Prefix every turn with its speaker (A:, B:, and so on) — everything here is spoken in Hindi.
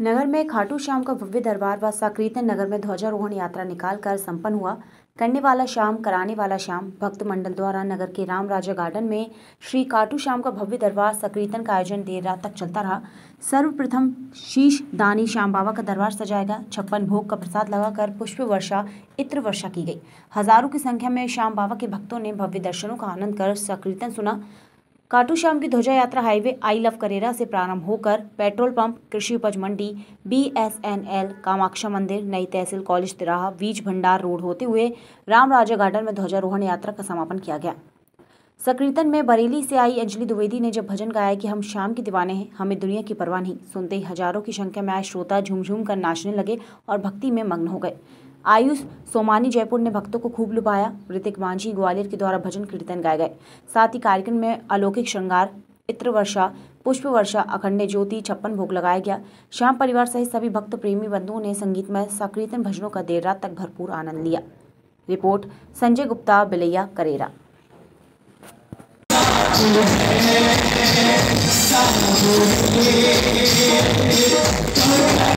A: नगर में खाटू श्याम का भव्य दरबार व साकीर्तन नगर में ध्वजारोहण यात्रा निकाल कर संपन्न हुआ करने वाला श्याम कराने वाला श्याम भक्त मंडल द्वारा नगर के राम राजा गार्डन में श्री काटू श्याम का भव्य दरबार सकीर्तन का आयोजन देर रात तक चलता रहा सर्वप्रथम शीश दानी श्याम बाबा का दरबार सजाएगा छप्पन भोग का प्रसाद लगाकर पुष्प वर्षा इत्र वर्षा की गई हजारों की संख्या में श्याम बाबा के भक्तों ने भव्य दर्शनों का आनंद कर सकीर्तन सुना काटू श्याम की ध्वजा यात्रा हाईवे आई लव करेरा से प्रारंभ होकर पेट्रोल पंप कृषि उपज मंडी बीएसएनएल कामाक्षा मंदिर नई तहसील कॉलेज तिराहा बीज भंडार रोड होते हुए राम राजा गार्डन में ध्वजारोहण यात्रा का समापन किया गया सकीर्तन में बरेली से आई अंजलि द्विवेदी ने जब भजन गाया कि हम शाम के दीवाने हैं हमें दुनिया की परवाह नहीं सुनते ही हजारों की संख्या में आए श्रोता झुमझुम कर नाचने लगे और भक्ति में मग्न हो गए आयुष सोमानी जयपुर ने भक्तों को खूब लुभाया ऋतिक मांझी ग्वालियर के द्वारा भजन कीर्तन गाए गए साथ ही कार्यक्रम में अलौकिक श्रृंगार इत्र वर्षा पुष्प वर्षा अखंड ज्योति छप्पन भोग लगाया गया श्याम परिवार सहित सभी भक्त प्रेमी बंधुओं ने संगीतमय सकीर्तन भजनों का देर रात तक भरपूर आनंद लिया रिपोर्ट संजय गुप्ता बिलैया करेरा